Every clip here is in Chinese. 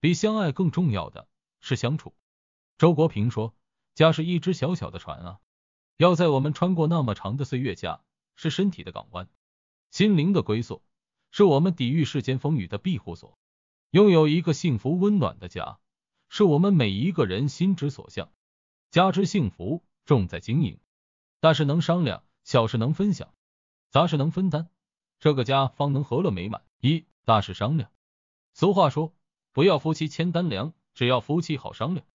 比相爱更重要的是相处。周国平说：“家是一只小小的船啊，要在我们穿过那么长的岁月下，是身体的港湾，心灵的归宿，是我们抵御世间风雨的庇护所。拥有一个幸福温暖的家，是我们每一个人心之所向。家之幸福重在经营，大事能商量，小事能分享，杂事能分担，这个家方能和乐美满。一大事商量，俗话说。”不要夫妻签单粮，只要夫妻好商量。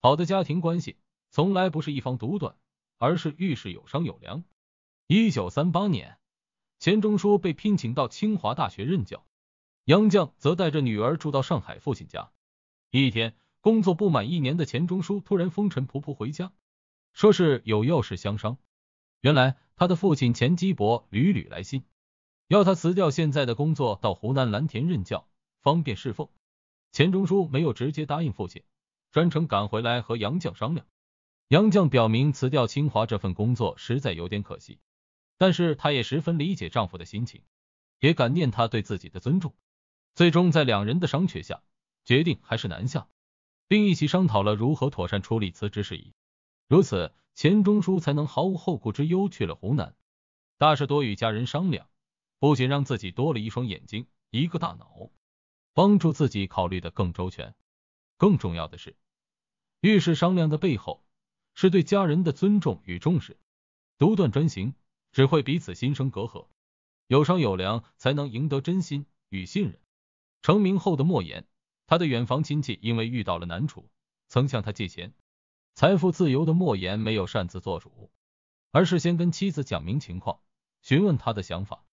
好的家庭关系从来不是一方独断，而是遇事有商有量。一九三八年，钱钟书被聘请到清华大学任教，杨绛则带着女儿住到上海父亲家。一天，工作不满一年的钱钟书突然风尘仆仆回家，说是有要事相商。原来他的父亲钱基博屡屡来信，要他辞掉现在的工作，到湖南蓝田任教，方便侍奉。钱钟书没有直接答应父亲，专程赶回来和杨绛商量。杨绛表明辞掉清华这份工作实在有点可惜，但是她也十分理解丈夫的心情，也感念他对自己的尊重。最终在两人的商榷下，决定还是南下，并一起商讨了如何妥善处理辞职事宜。如此，钱钟书才能毫无后顾之忧去了湖南，大事多与家人商量，不仅让自己多了一双眼睛，一个大脑。帮助自己考虑的更周全。更重要的是，遇事商量的背后是对家人的尊重与重视。独断专行只会彼此心生隔阂，有商有量才能赢得真心与信任。成名后的莫言，他的远房亲戚因为遇到了难处，曾向他借钱。财富自由的莫言没有擅自做主，而是先跟妻子讲明情况，询问他的想法。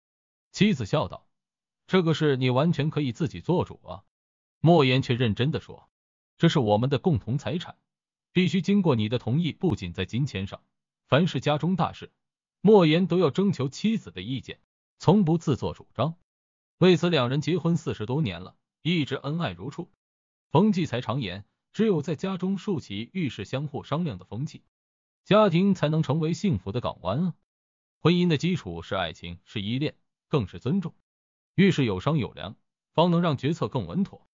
妻子笑道。这个事你完全可以自己做主啊！莫言却认真的说：“这是我们的共同财产，必须经过你的同意。不仅在金钱上，凡是家中大事，莫言都要征求妻子的意见，从不自作主张。为此，两人结婚四十多年了，一直恩爱如初。冯骥才常言：只有在家中竖起遇事相互商量的风气，家庭才能成为幸福的港湾啊！婚姻的基础是爱情，是依恋，更是尊重。”遇事有商有量，方能让决策更稳妥，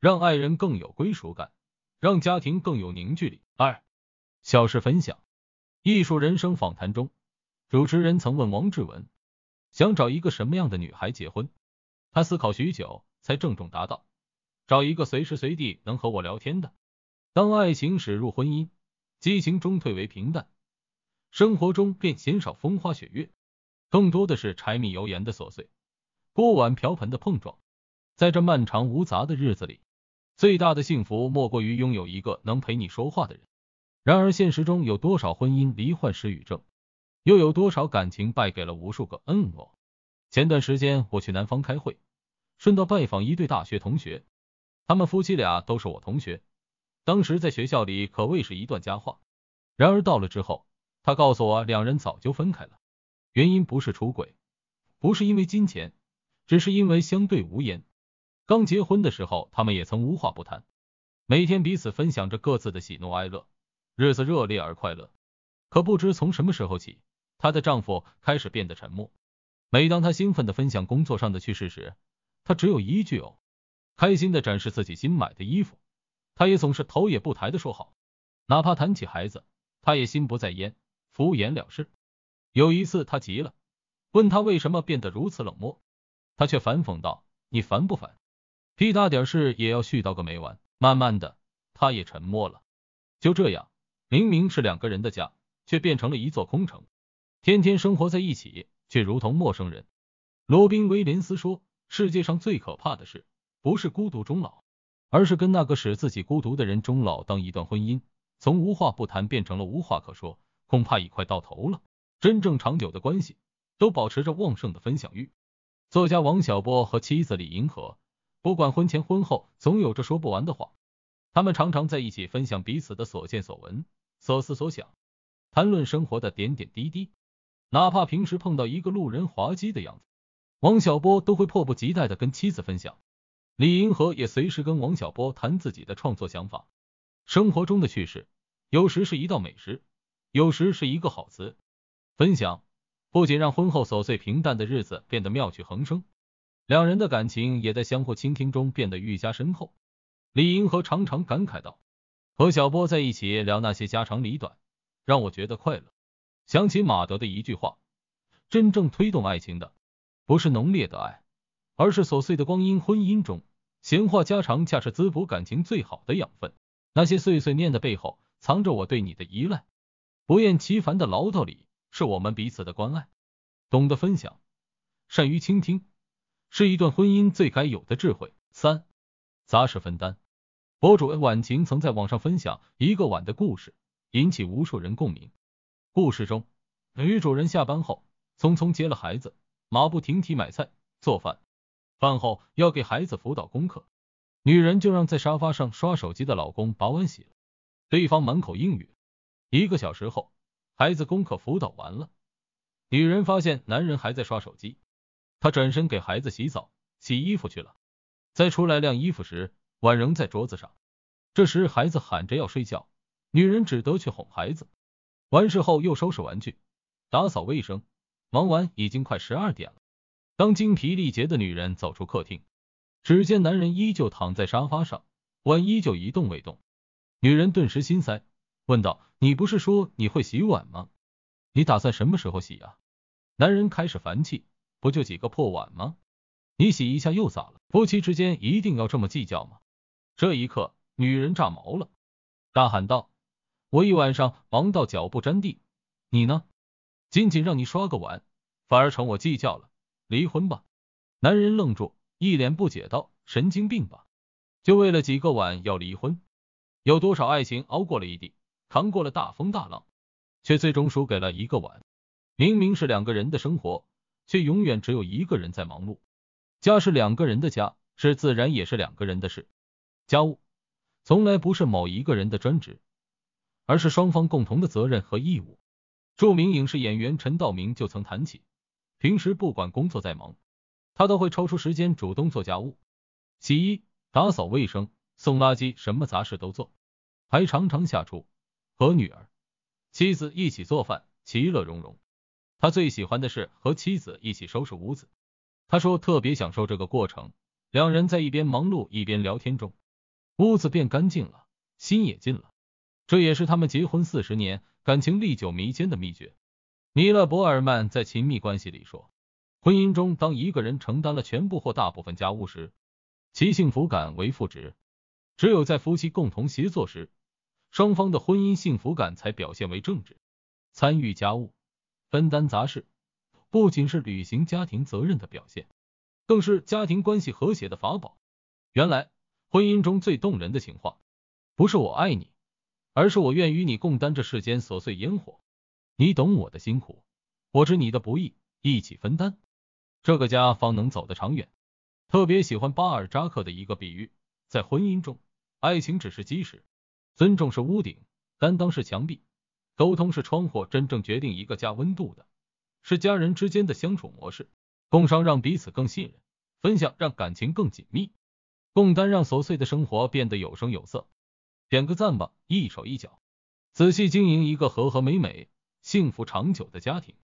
让爱人更有归属感，让家庭更有凝聚力。二小事分享，艺术人生访谈中，主持人曾问王志文，想找一个什么样的女孩结婚？他思考许久，才郑重答道：找一个随时随地能和我聊天的。当爱情驶入婚姻，激情中退为平淡，生活中便鲜少风花雪月，更多的是柴米油盐的琐碎。锅碗瓢盆的碰撞，在这漫长无杂的日子里，最大的幸福莫过于拥有一个能陪你说话的人。然而，现实中有多少婚姻罹患失语症，又有多少感情败给了无数个“嗯哦”？前段时间我去南方开会，顺道拜访一对大学同学，他们夫妻俩都是我同学，当时在学校里可谓是一段佳话。然而到了之后，他告诉我，两人早就分开了，原因不是出轨，不是因为金钱。只是因为相对无言。刚结婚的时候，他们也曾无话不谈，每天彼此分享着各自的喜怒哀乐，日子热烈而快乐。可不知从什么时候起，她的丈夫开始变得沉默。每当她兴奋的分享工作上的趣事时，他只有一句“哦”。开心的展示自己新买的衣服，他也总是头也不抬的说“好”。哪怕谈起孩子，他也心不在焉，敷衍了事。有一次，她急了，问他为什么变得如此冷漠。他却反讽道：“你烦不烦？屁大点事也要絮叨个没完。”慢慢的，他也沉默了。就这样，明明是两个人的家，却变成了一座空城。天天生活在一起，却如同陌生人。罗宾·威廉斯说：“世界上最可怕的事，不是孤独终老，而是跟那个使自己孤独的人终老。”当一段婚姻从无话不谈变成了无话可说，恐怕已快到头了。真正长久的关系，都保持着旺盛的分享欲。作家王小波和妻子李银河，不管婚前婚后，总有着说不完的话。他们常常在一起分享彼此的所见所闻、所思所想，谈论生活的点点滴滴。哪怕平时碰到一个路人滑稽的样子，王小波都会迫不及待地跟妻子分享，李银河也随时跟王小波谈自己的创作想法。生活中的趣事，有时是一道美食，有时是一个好词，分享。不仅让婚后琐碎平淡的日子变得妙趣横生，两人的感情也在相互倾听中变得愈加深厚。李银河常常感慨道：“和小波在一起聊那些家长里短，让我觉得快乐。”想起马德的一句话：“真正推动爱情的，不是浓烈的爱，而是琐碎的光阴。”婚姻中闲话家常，恰是滋补感情最好的养分。那些碎碎念的背后，藏着我对你的依赖，不厌其烦的唠叨里。是我们彼此的关爱，懂得分享，善于倾听，是一段婚姻最该有的智慧。三，杂事分担。博主晚晴曾在网上分享一个碗的故事，引起无数人共鸣。故事中，女主人下班后匆匆接了孩子，马不停蹄买菜做饭，饭后要给孩子辅导功课，女人就让在沙发上刷手机的老公把碗洗了，对方满口应允。一个小时后。孩子功课辅导完了，女人发现男人还在刷手机，她转身给孩子洗澡、洗衣服去了。再出来晾衣服时，碗仍在桌子上。这时孩子喊着要睡觉，女人只得去哄孩子。完事后又收拾玩具、打扫卫生，忙完已经快十二点了。当精疲力竭的女人走出客厅，只见男人依旧躺在沙发上，碗依旧一动未动。女人顿时心塞。问道：“你不是说你会洗碗吗？你打算什么时候洗啊？”男人开始烦气：“不就几个破碗吗？你洗一下又咋了？夫妻之间一定要这么计较吗？”这一刻，女人炸毛了，大喊道：“我一晚上忙到脚不沾地，你呢？仅仅让你刷个碗，反而成我计较了？离婚吧！”男人愣住，一脸不解道：“神经病吧？就为了几个碗要离婚？有多少爱情熬过了一地？”扛过了大风大浪，却最终输给了一个碗。明明是两个人的生活，却永远只有一个人在忙碌。家是两个人的家，是自然也是两个人的事。家务从来不是某一个人的专职，而是双方共同的责任和义务。著名影视演员陈道明就曾谈起，平时不管工作再忙，他都会抽出时间主动做家务，洗衣、打扫卫生、送垃圾，什么杂事都做，还常常下厨。和女儿、妻子一起做饭，其乐融融。他最喜欢的是和妻子一起收拾屋子，他说特别享受这个过程。两人在一边忙碌一边聊天中，屋子变干净了，心也静了。这也是他们结婚四十年感情历久弥坚的秘诀。米勒·博尔曼在《亲密关系》里说，婚姻中当一个人承担了全部或大部分家务时，其幸福感为负值。只有在夫妻共同协作时，双方的婚姻幸福感才表现为正直，参与家务，分担杂事，不仅是履行家庭责任的表现，更是家庭关系和谐的法宝。原来，婚姻中最动人的情话，不是我爱你，而是我愿与你共担这世间琐碎烟火。你懂我的辛苦，我知你的不易，一起分担，这个家方能走得长远。特别喜欢巴尔扎克的一个比喻，在婚姻中，爱情只是基石。尊重是屋顶，担当是墙壁，沟通是窗户。真正决定一个家温度的，是家人之间的相处模式。共商让彼此更信任，分享让感情更紧密，共担让琐碎的生活变得有声有色。点个赞吧，一手一脚，仔细经营一个和和美美、幸福长久的家庭。